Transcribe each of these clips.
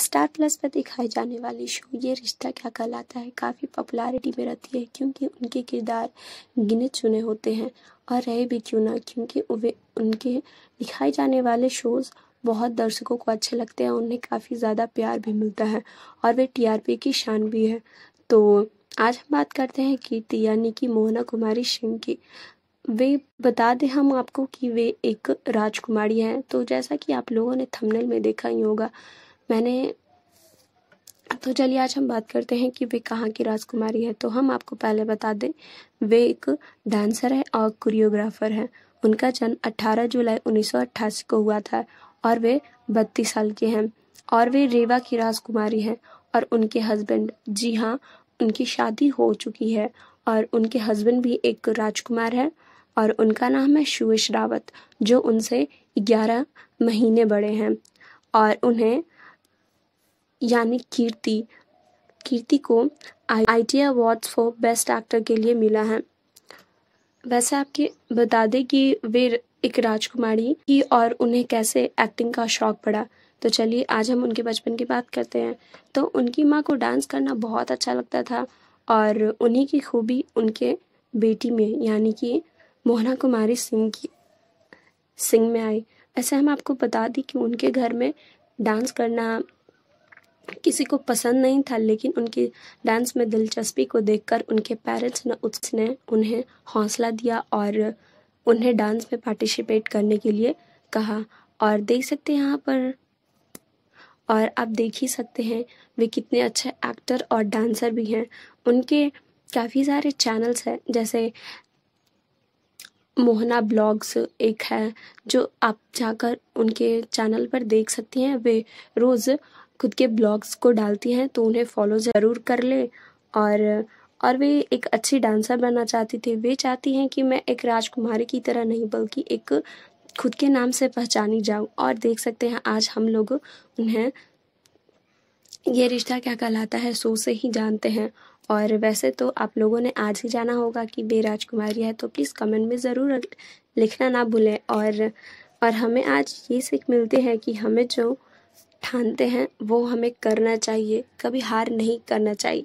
star plus पर दिखाई जाने वाली शो ये रिश्ता क्या कहलाता है काफ़ी पॉपुलैरिटी में रहती है क्योंकि उनके किरदार गिने चुने होते हैं और रहे भी क्यों ना क्योंकि वे उनके दिखाए जाने वाले शोज़ बहुत दर्शकों को अच्छे लगते हैं उन्हें काफ़ी ज़्यादा प्यार भी मिलता है और वे टीआरपी की शान भी है तो आज हम बात करते हैं कीर्ति यानी कि मोहना कुमारी सिंह की वे बता दें हम आपको कि वे एक राजकुमारी हैं तो जैसा कि आप लोगों ने थंबनेल में देखा ही होगा मैंने तो चलिए आज हम बात करते हैं कि वे कहाँ की राजकुमारी है तो हम आपको पहले बता दें वे एक डांसर है और कोरियोग्राफर हैं उनका जन्म 18 जुलाई उन्नीस को हुआ था और वे बत्तीस साल के हैं और वे रेवा की राजकुमारी हैं और उनके हस्बैंड जी हाँ उनकी शादी हो चुकी है और उनके हस्बैंड भी एक राजकुमार है और उनका नाम है सुयश रावत जो उनसे ग्यारह महीने बड़े हैं और उन्हें यानी कीर्ति कीर्ति को I T awards for best actor के लिए मिला है वैसे आपके बता दें कि वे एक राजकुमारी थी और उन्हें कैसे एक्टिंग का शौक पड़ा तो चलिए आज हम उनके बचपन की बात करते हैं तो उनकी माँ को डांस करना बहुत अच्छा लगता था और उन्हीं की खूबी उनके बेटी में यानी कि मोहना कुमारी सिंह की सिंह में आई ऐसे हम आपको बता दी कि उनके घर में डांस करना किसी को पसंद नहीं था लेकिन उनकी डांस में दिलचस्पी को देखकर उनके पेरेंट्स ने उसने उन्हें हौसला दिया और उन्हें डांस में पार्टिसिपेट करने के लिए कहा और देख सकते हैं यहाँ पर और आप देख ही सकते हैं वे कितने अच्छे एक्टर और डांसर भी हैं उनके काफ़ी सारे चैनल्स हैं जैसे मोहना ब्लॉग्स एक है जो आप जाकर उनके चैनल पर देख सकते हैं वे रोज़ खुद के ब्लॉग्स को डालती हैं तो उन्हें फॉलो ज़रूर कर ले और और वे एक अच्छी डांसर बनना चाहती थी वे चाहती हैं कि मैं एक राजकुमारी की तरह नहीं बल्कि एक खुद के नाम से पहचानी जाऊँ और देख सकते हैं आज हम लोग उन्हें ये रिश्ता क्या कहलाता है सो से ही जानते हैं और वैसे तो आप लोगों ने आज ही जाना होगा कि वे राजकुमारी है तो प्लीज़ कमेंट में ज़रूर लिखना ना भूलें और और हमें आज ये सीख मिलती है कि हमें जो ठानते हैं वो हमें करना चाहिए कभी हार नहीं करना चाहिए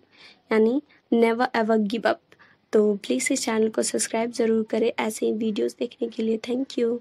यानी नेवर एवर गिव अप तो प्लीज़ इस चैनल को सब्सक्राइब ज़रूर करें ऐसे ही वीडियोस देखने के लिए थैंक यू